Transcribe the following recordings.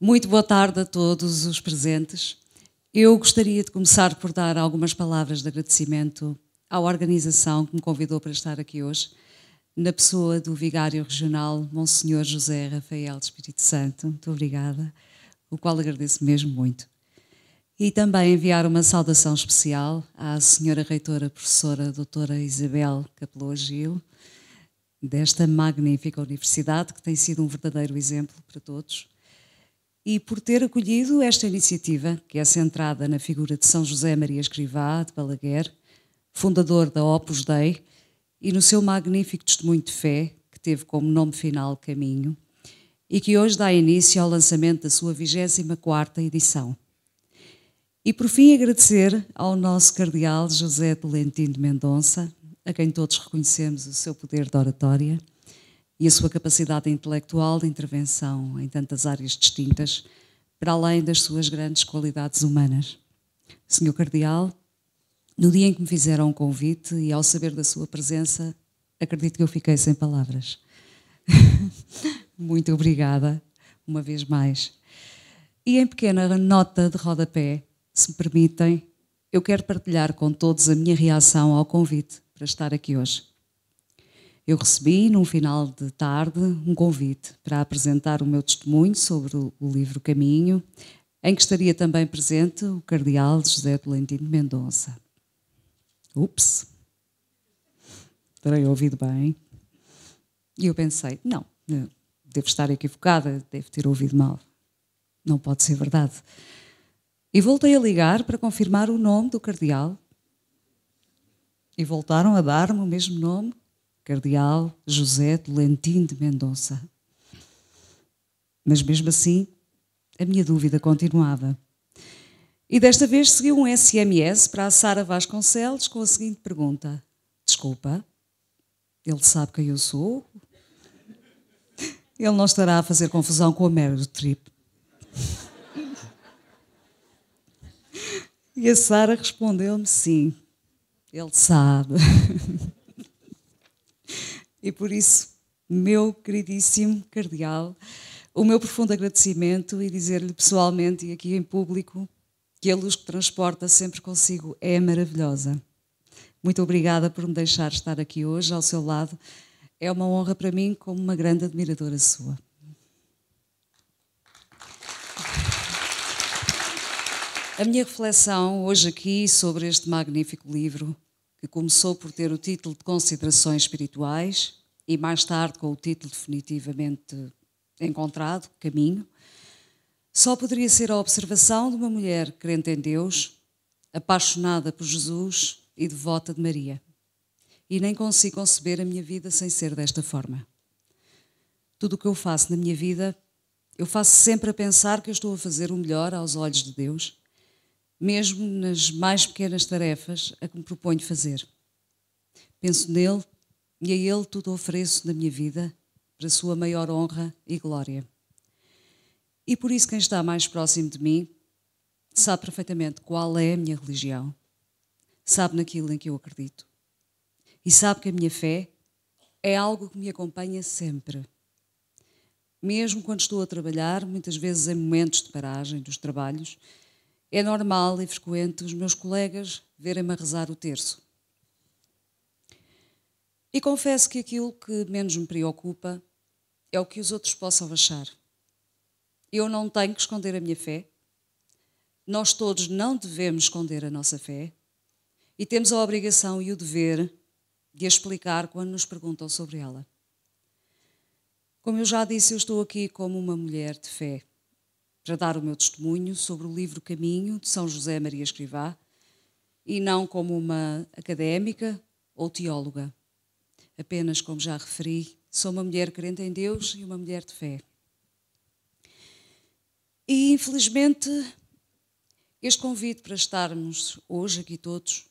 Muito boa tarde a todos os presentes. Eu gostaria de começar por dar algumas palavras de agradecimento à organização que me convidou para estar aqui hoje, na pessoa do Vigário Regional, Monsenhor José Rafael de Espírito Santo. Muito obrigada, o qual agradeço mesmo muito. E também enviar uma saudação especial à senhora reitora, professora doutora Isabel Capelô Gil, desta magnífica universidade, que tem sido um verdadeiro exemplo para todos e por ter acolhido esta iniciativa, que é centrada na figura de São José Maria Escrivá de Balaguer, fundador da Opus Dei, e no seu magnífico testemunho de fé, que teve como nome final Caminho, e que hoje dá início ao lançamento da sua 24 edição. E por fim agradecer ao nosso cardeal José Tolentino de Mendonça, a quem todos reconhecemos o seu poder de oratória, e a sua capacidade intelectual de intervenção em tantas áreas distintas, para além das suas grandes qualidades humanas. Senhor Cardeal, no dia em que me fizeram o convite e ao saber da sua presença, acredito que eu fiquei sem palavras. Muito obrigada, uma vez mais. E em pequena nota de rodapé, se me permitem, eu quero partilhar com todos a minha reação ao convite para estar aqui hoje. Eu recebi, num final de tarde, um convite para apresentar o meu testemunho sobre o livro Caminho, em que estaria também presente o Cardeal José Tolentino Mendonça. Ups! Terei ouvido bem. E eu pensei: não, eh, devo estar equivocada, devo ter ouvido mal. Não pode ser verdade. E voltei a ligar para confirmar o nome do Cardeal. E voltaram a dar-me o mesmo nome Cardeal José Tolentino de Mendonça. Mas mesmo assim, a minha dúvida continuava. E desta vez segui um SMS para a Sara Vasconcelos com a seguinte pergunta: Desculpa, ele sabe quem eu sou? Ele não estará a fazer confusão com a Meryl Trip? E a Sara respondeu-me sim. Ele sabe. E por isso, meu queridíssimo cardeal, o meu profundo agradecimento e dizer-lhe pessoalmente e aqui em público que a luz que transporta sempre consigo é maravilhosa. Muito obrigada por me deixar estar aqui hoje ao seu lado. É uma honra para mim, como uma grande admiradora sua. A minha reflexão hoje aqui sobre este magnífico livro que começou por ter o título de Considerações Espirituais e mais tarde com o título definitivamente encontrado, Caminho, só poderia ser a observação de uma mulher crente em Deus, apaixonada por Jesus e devota de Maria. E nem consigo conceber a minha vida sem ser desta forma. Tudo o que eu faço na minha vida, eu faço sempre a pensar que eu estou a fazer o melhor aos olhos de Deus mesmo nas mais pequenas tarefas a que me proponho fazer. Penso nele e a ele tudo ofereço na minha vida para a sua maior honra e glória. E por isso quem está mais próximo de mim sabe perfeitamente qual é a minha religião, sabe naquilo em que eu acredito e sabe que a minha fé é algo que me acompanha sempre. Mesmo quando estou a trabalhar, muitas vezes em momentos de paragem dos trabalhos, é normal e frequente os meus colegas verem-me a rezar o terço. E confesso que aquilo que menos me preocupa é o que os outros possam achar. Eu não tenho que esconder a minha fé. Nós todos não devemos esconder a nossa fé. E temos a obrigação e o dever de a explicar quando nos perguntam sobre ela. Como eu já disse, eu estou aqui como uma mulher de fé para dar o meu testemunho sobre o livro Caminho de São José Maria Escrivá e não como uma académica ou teóloga. Apenas, como já referi, sou uma mulher crente em Deus e uma mulher de fé. E, infelizmente, este convite para estarmos hoje aqui todos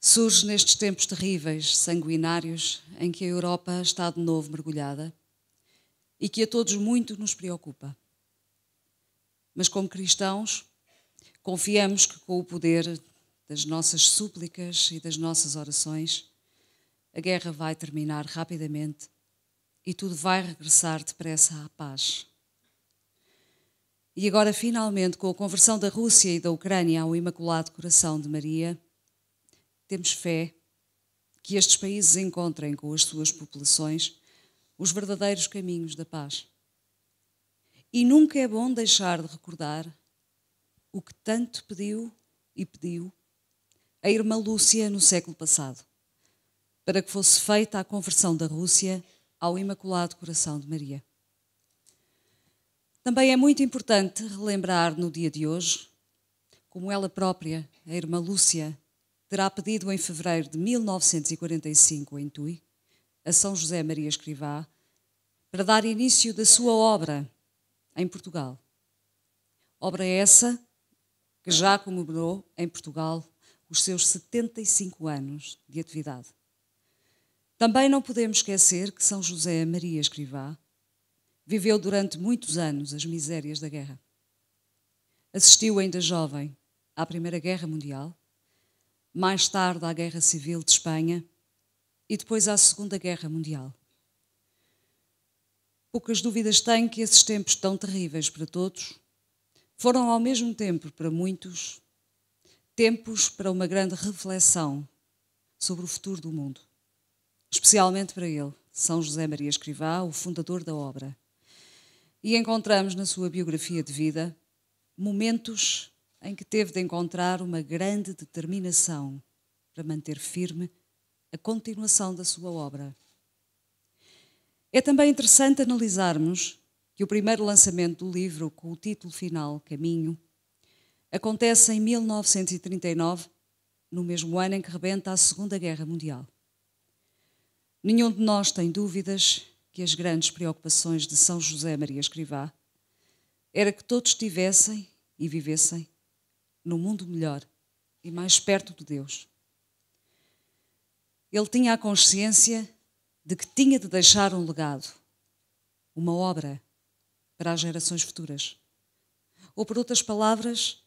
surge nestes tempos terríveis, sanguinários, em que a Europa está de novo mergulhada e que a todos muito nos preocupa. Mas, como cristãos, confiamos que, com o poder das nossas súplicas e das nossas orações, a guerra vai terminar rapidamente e tudo vai regressar depressa à paz. E agora, finalmente, com a conversão da Rússia e da Ucrânia ao Imaculado Coração de Maria, temos fé que estes países encontrem com as suas populações os verdadeiros caminhos da paz. E nunca é bom deixar de recordar o que tanto pediu e pediu a irmã Lúcia no século passado, para que fosse feita a conversão da Rússia ao Imaculado Coração de Maria. Também é muito importante relembrar no dia de hoje como ela própria, a irmã Lúcia, terá pedido em fevereiro de 1945 em Tui, a São José Maria Escrivá, para dar início da sua obra em Portugal. Obra essa que já comemorou em Portugal os seus 75 anos de atividade. Também não podemos esquecer que São José Maria Escrivá viveu durante muitos anos as misérias da guerra. Assistiu ainda jovem à Primeira Guerra Mundial, mais tarde à Guerra Civil de Espanha e depois à Segunda Guerra Mundial. Poucas dúvidas tenho que esses tempos tão terríveis para todos foram ao mesmo tempo para muitos tempos para uma grande reflexão sobre o futuro do mundo, especialmente para ele, São José Maria Escrivá, o fundador da obra. E encontramos na sua biografia de vida momentos em que teve de encontrar uma grande determinação para manter firme a continuação da sua obra é também interessante analisarmos que o primeiro lançamento do livro, com o título final Caminho, acontece em 1939, no mesmo ano em que rebenta a Segunda Guerra Mundial. Nenhum de nós tem dúvidas que as grandes preocupações de São José Maria Escrivá era que todos tivessem e vivessem no mundo melhor e mais perto de Deus. Ele tinha a consciência de que tinha de deixar um legado, uma obra para as gerações futuras. Ou, por outras palavras,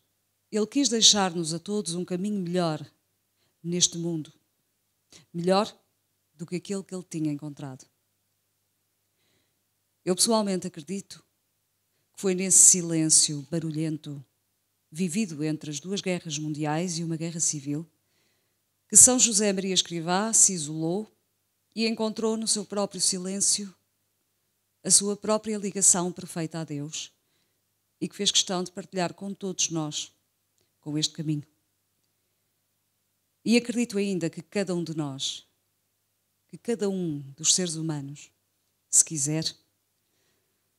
ele quis deixar-nos a todos um caminho melhor neste mundo, melhor do que aquele que ele tinha encontrado. Eu pessoalmente acredito que foi nesse silêncio barulhento, vivido entre as duas guerras mundiais e uma guerra civil, que São José Maria Escrivá se isolou e encontrou no seu próprio silêncio a sua própria ligação perfeita a Deus e que fez questão de partilhar com todos nós com este caminho. E acredito ainda que cada um de nós, que cada um dos seres humanos, se quiser,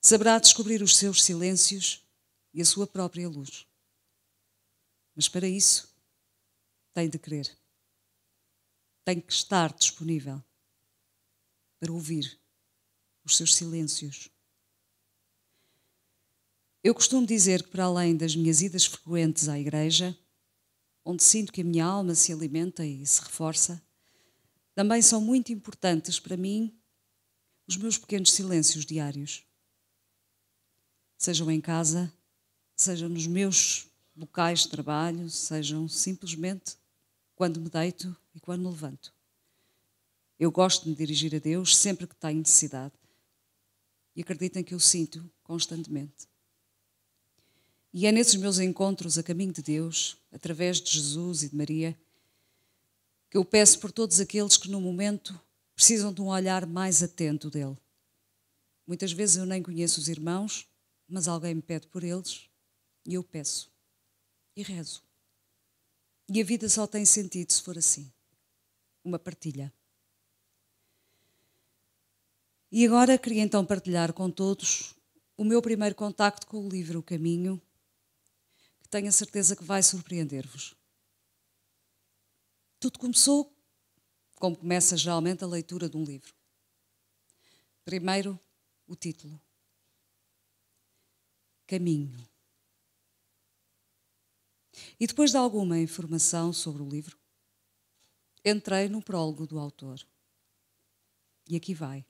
saberá descobrir os seus silêncios e a sua própria luz. Mas para isso, tem de querer, tem que estar disponível para ouvir os seus silêncios. Eu costumo dizer que, para além das minhas idas frequentes à igreja, onde sinto que a minha alma se alimenta e se reforça, também são muito importantes para mim os meus pequenos silêncios diários. Sejam em casa, sejam nos meus locais de trabalho, sejam simplesmente quando me deito e quando me levanto. Eu gosto de me dirigir a Deus sempre que tenho necessidade. E acreditem que eu sinto constantemente. E é nesses meus encontros a caminho de Deus, através de Jesus e de Maria, que eu peço por todos aqueles que no momento precisam de um olhar mais atento dele. Muitas vezes eu nem conheço os irmãos, mas alguém me pede por eles e eu peço e rezo. E a vida só tem sentido se for assim uma partilha. E agora queria então partilhar com todos o meu primeiro contacto com o livro O Caminho, que tenho a certeza que vai surpreender-vos. Tudo começou como começa geralmente a leitura de um livro. Primeiro, o título: Caminho. E depois de alguma informação sobre o livro, entrei no prólogo do autor. E aqui vai.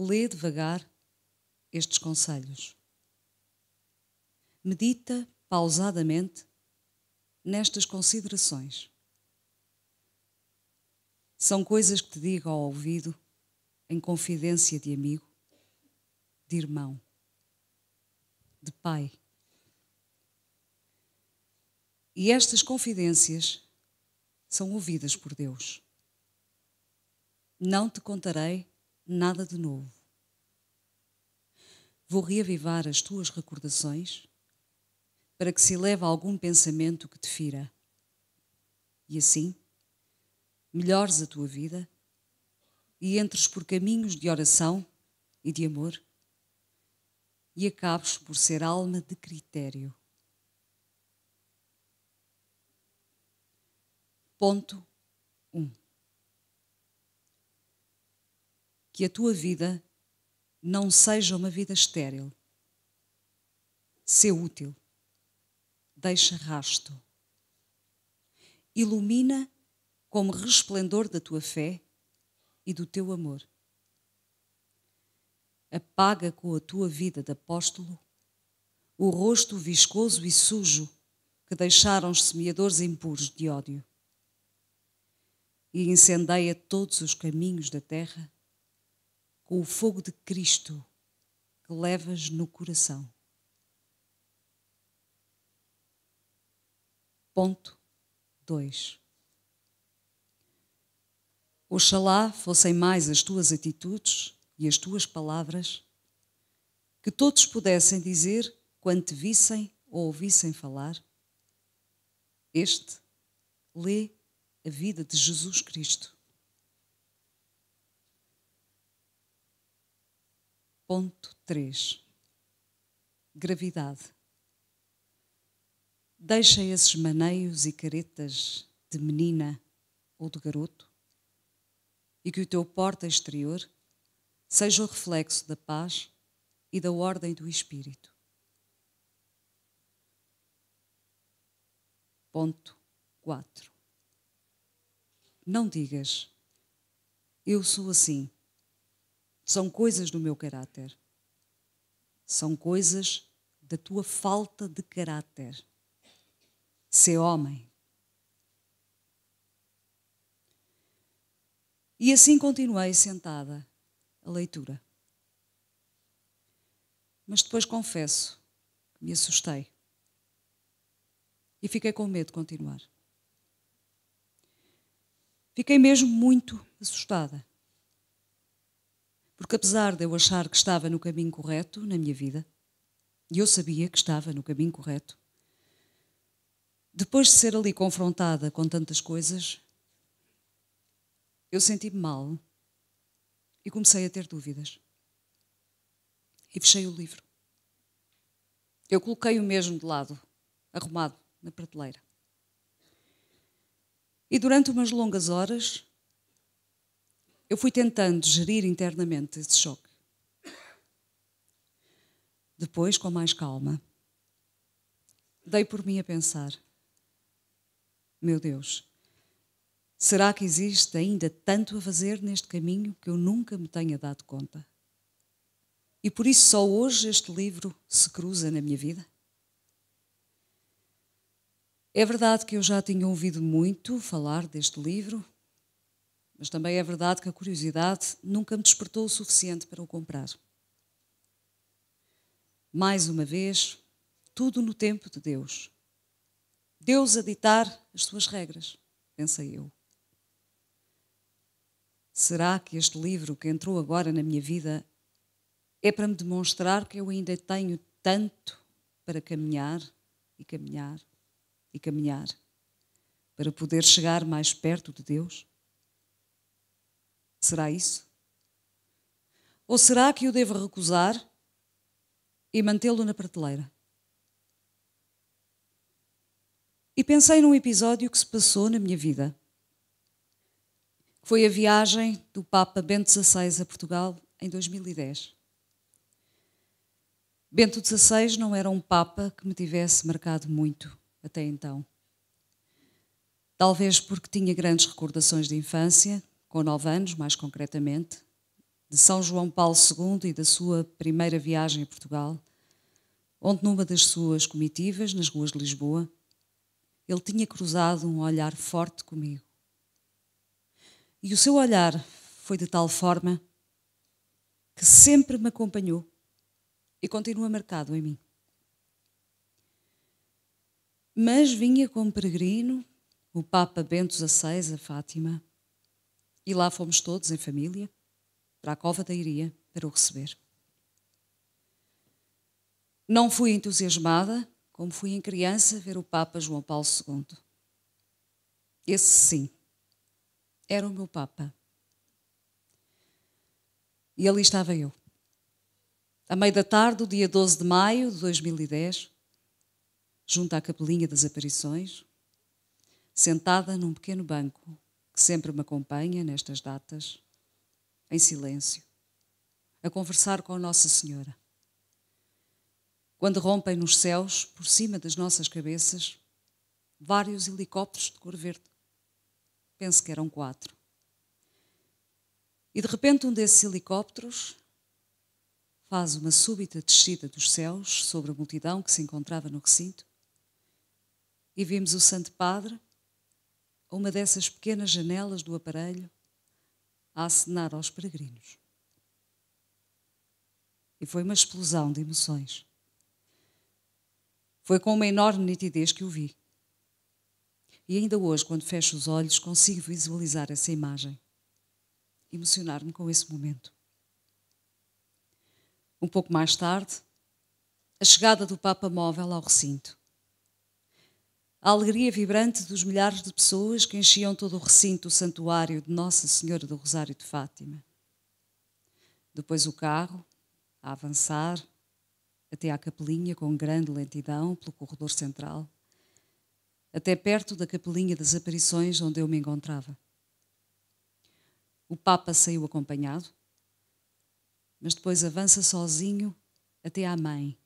lê devagar estes conselhos. Medita pausadamente nestas considerações. São coisas que te digo ao ouvido, em confidência de amigo, de irmão, de pai. E estas confidências são ouvidas por Deus. Não te contarei nada de novo. Vou reavivar as tuas recordações para que se leve algum pensamento que te fira. E assim, melhores a tua vida e entres por caminhos de oração e de amor e acabes por ser alma de critério. Ponto 1. Um. que a tua vida não seja uma vida estéril. Sê útil. Deixa rasto. Ilumina como resplendor da tua fé e do teu amor. Apaga com a tua vida de apóstolo o rosto viscoso e sujo que deixaram os semeadores impuros de ódio. E incendeia todos os caminhos da terra com o fogo de Cristo que levas no coração. Ponto 2. Oxalá fossem mais as tuas atitudes e as tuas palavras, que todos pudessem dizer, quando te vissem ou ouvissem falar, este lê a vida de Jesus Cristo. Ponto 3. Gravidade. Deixa esses maneios e caretas de menina ou de garoto e que o teu porta exterior seja o reflexo da paz e da ordem do espírito. Ponto 4. Não digas, eu sou assim são coisas do meu caráter. São coisas da tua falta de caráter. Ser homem. E assim continuei sentada a leitura. Mas depois confesso que me assustei e fiquei com medo de continuar. Fiquei mesmo muito assustada. Porque apesar de eu achar que estava no caminho correto na minha vida, e eu sabia que estava no caminho correto, depois de ser ali confrontada com tantas coisas, eu senti-me mal e comecei a ter dúvidas. E fechei o livro. Eu coloquei o mesmo de lado, arrumado, na prateleira. E durante umas longas horas, eu fui tentando gerir internamente esse choque. Depois, com mais calma, dei por mim a pensar: meu Deus, será que existe ainda tanto a fazer neste caminho que eu nunca me tenha dado conta? E por isso só hoje este livro se cruza na minha vida? É verdade que eu já tinha ouvido muito falar deste livro, mas também é verdade que a curiosidade nunca me despertou o suficiente para o comprar. Mais uma vez, tudo no tempo de Deus. Deus a ditar as suas regras, pensei eu. Será que este livro que entrou agora na minha vida é para me demonstrar que eu ainda tenho tanto para caminhar e caminhar e caminhar para poder chegar mais perto de Deus? Será isso? Ou será que o devo recusar e mantê-lo na prateleira? E pensei num episódio que se passou na minha vida. Foi a viagem do Papa Bento XVI a Portugal em 2010. Bento XVI não era um Papa que me tivesse marcado muito até então. Talvez porque tinha grandes recordações de infância, com nove anos, mais concretamente, de São João Paulo II e da sua primeira viagem a Portugal, onde numa das suas comitivas, nas ruas de Lisboa, ele tinha cruzado um olhar forte comigo. E o seu olhar foi de tal forma que sempre me acompanhou e continua marcado em mim. Mas vinha como peregrino o Papa Bento XVI a Fátima e lá fomos todos, em família, para a cova da Iria para o receber. Não fui entusiasmada, como fui em criança, ver o Papa João Paulo II. Esse sim, era o meu Papa. E ali estava eu. À meia da tarde, do dia 12 de maio de 2010, junto à capelinha das aparições, sentada num pequeno banco que sempre me acompanha nestas datas, em silêncio, a conversar com Nossa Senhora. Quando rompem nos céus, por cima das nossas cabeças, vários helicópteros de cor verde. Penso que eram quatro. E de repente um desses helicópteros faz uma súbita descida dos céus sobre a multidão que se encontrava no recinto e vimos o Santo Padre a uma dessas pequenas janelas do aparelho a acenar aos peregrinos. E foi uma explosão de emoções. Foi com uma enorme nitidez que o vi. E ainda hoje, quando fecho os olhos, consigo visualizar essa imagem. Emocionar-me com esse momento. Um pouco mais tarde, a chegada do Papa Móvel ao recinto a alegria vibrante dos milhares de pessoas que enchiam todo o recinto do santuário de Nossa Senhora do Rosário de Fátima. Depois o carro, a avançar até à capelinha com grande lentidão pelo corredor central, até perto da capelinha das aparições onde eu me encontrava. O Papa saiu acompanhado, mas depois avança sozinho até à mãe,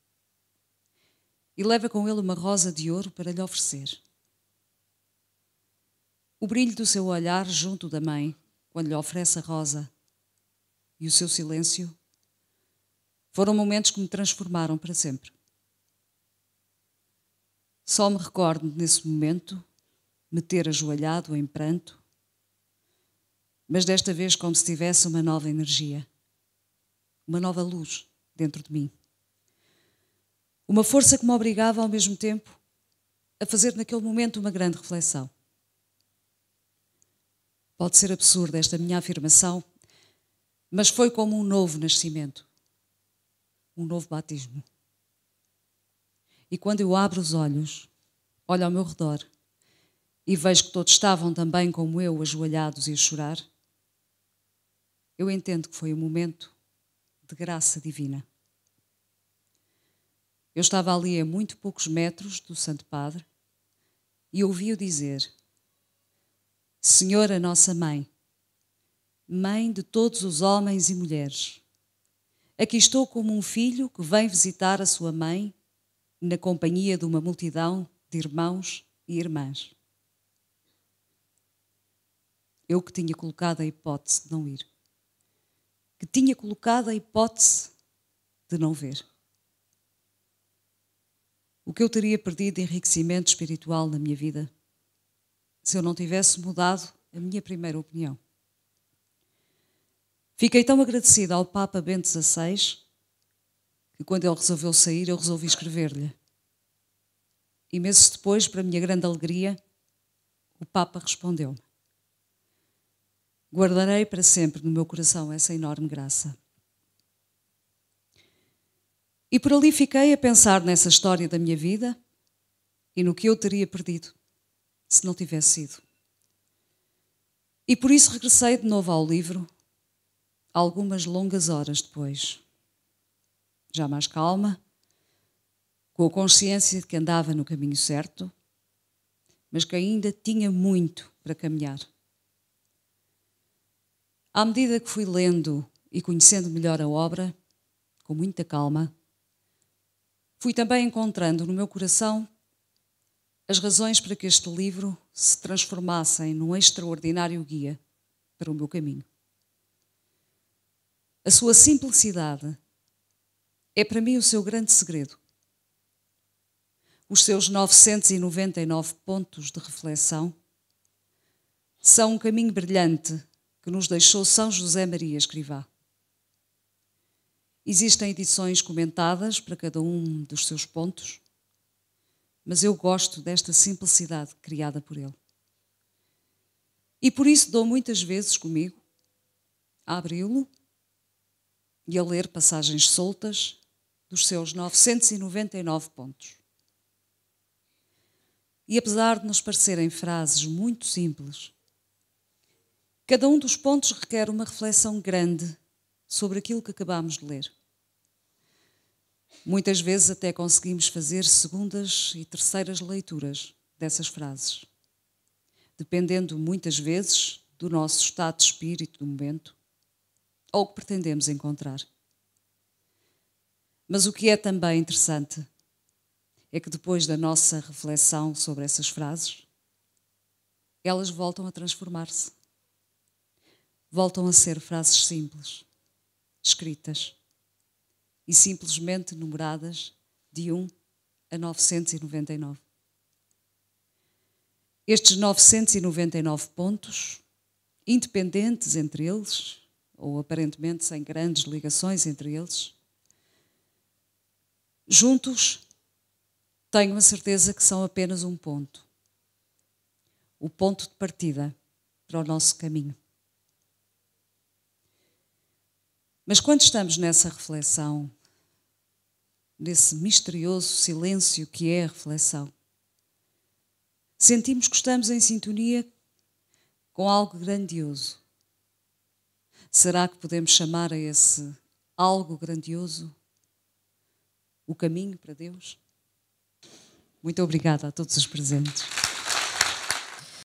e leva com ele uma rosa de ouro para lhe oferecer. O brilho do seu olhar junto da mãe, quando lhe oferece a rosa, e o seu silêncio, foram momentos que me transformaram para sempre. Só me recordo nesse momento me ter ajoelhado em pranto, mas desta vez como se tivesse uma nova energia, uma nova luz dentro de mim. Uma força que me obrigava ao mesmo tempo a fazer naquele momento uma grande reflexão. Pode ser absurda esta minha afirmação, mas foi como um novo nascimento, um novo batismo. E quando eu abro os olhos, olho ao meu redor e vejo que todos estavam também como eu, ajoelhados e a chorar, eu entendo que foi um momento de graça divina. Eu estava ali a muito poucos metros do Santo Padre e ouvi-o dizer: Senhora Nossa Mãe, Mãe de todos os homens e mulheres, aqui estou como um filho que vem visitar a sua mãe na companhia de uma multidão de irmãos e irmãs. Eu que tinha colocado a hipótese de não ir, que tinha colocado a hipótese de não ver o que eu teria perdido de enriquecimento espiritual na minha vida se eu não tivesse mudado a minha primeira opinião. Fiquei tão agradecida ao Papa Bento XVI que, quando ele resolveu sair, eu resolvi escrever-lhe. E meses depois, para minha grande alegria, o Papa respondeu-me: Guardarei para sempre no meu coração essa enorme graça. E por ali fiquei a pensar nessa história da minha vida e no que eu teria perdido se não tivesse sido. E por isso regressei de novo ao livro, algumas longas horas depois. Já mais calma, com a consciência de que andava no caminho certo, mas que ainda tinha muito para caminhar. À medida que fui lendo e conhecendo melhor a obra, com muita calma, fui também encontrando no meu coração as razões para que este livro se transformasse num extraordinário guia para o meu caminho. A sua simplicidade é para mim o seu grande segredo. Os seus 999 pontos de reflexão são um caminho brilhante que nos deixou São José Maria Escrivá. Existem edições comentadas para cada um dos seus pontos, mas eu gosto desta simplicidade criada por ele. E por isso dou muitas vezes comigo a abri-lo e a ler passagens soltas dos seus 999 pontos. E apesar de nos parecerem frases muito simples, cada um dos pontos requer uma reflexão grande sobre aquilo que acabámos de ler. Muitas vezes até conseguimos fazer segundas e terceiras leituras dessas frases, dependendo muitas vezes do nosso estado de espírito do momento ou o que pretendemos encontrar. Mas o que é também interessante é que depois da nossa reflexão sobre essas frases, elas voltam a transformar-se. Voltam a ser frases simples escritas e simplesmente numeradas de 1 a 999. Estes 999 pontos, independentes entre eles, ou aparentemente sem grandes ligações entre eles, juntos tenho a certeza que são apenas um ponto o ponto de partida para o nosso caminho. Mas quando estamos nessa reflexão, nesse misterioso silêncio que é a reflexão, sentimos que estamos em sintonia com algo grandioso. Será que podemos chamar a esse algo grandioso o caminho para Deus? Muito obrigada a todos os presentes.